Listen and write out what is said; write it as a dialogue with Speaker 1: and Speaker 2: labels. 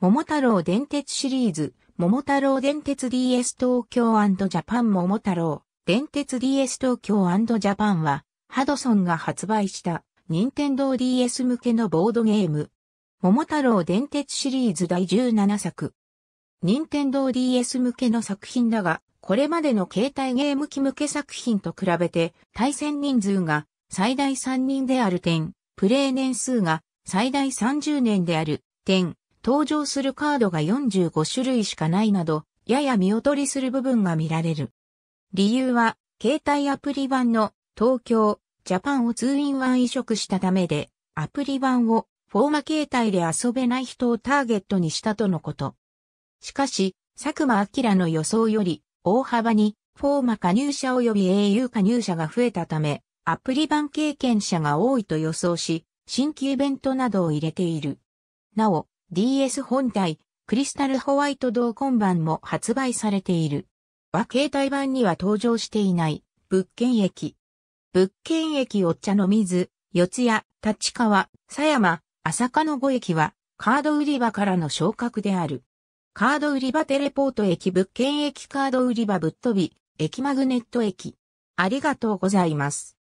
Speaker 1: 桃太郎電鉄シリーズ、桃太郎電鉄 DS 東京ジャパン桃太郎電鉄 DS 東京ジャパンは、ハドソンが発売した、任天堂 DS 向けのボードゲーム。桃太郎電鉄シリーズ第17作。任天堂 DS 向けの作品だが、これまでの携帯ゲーム機向け作品と比べて、対戦人数が最大3人である点、プレイ年数が最大30年である点、登場するカードが45種類しかないなど、やや見劣りする部分が見られる。理由は、携帯アプリ版の東京、ジャパンを 2-in-1 移植したためで、アプリ版をフォーマ携帯で遊べない人をターゲットにしたとのこと。しかし、佐久間明の予想より大幅にフォーマ加入者及び au 加入者が増えたため、アプリ版経験者が多いと予想し、新規イベントなどを入れている。なお、DS 本体、クリスタルホワイト同梱版も発売されている。和携帯版には登場していない、物件駅。物件駅お茶の水、四谷、立川、狭山、朝霞の5駅は、カード売り場からの昇格である。カード売り場テレポート駅物件駅カード売り場ぶっ飛び、駅マグネット駅。ありがとうございます。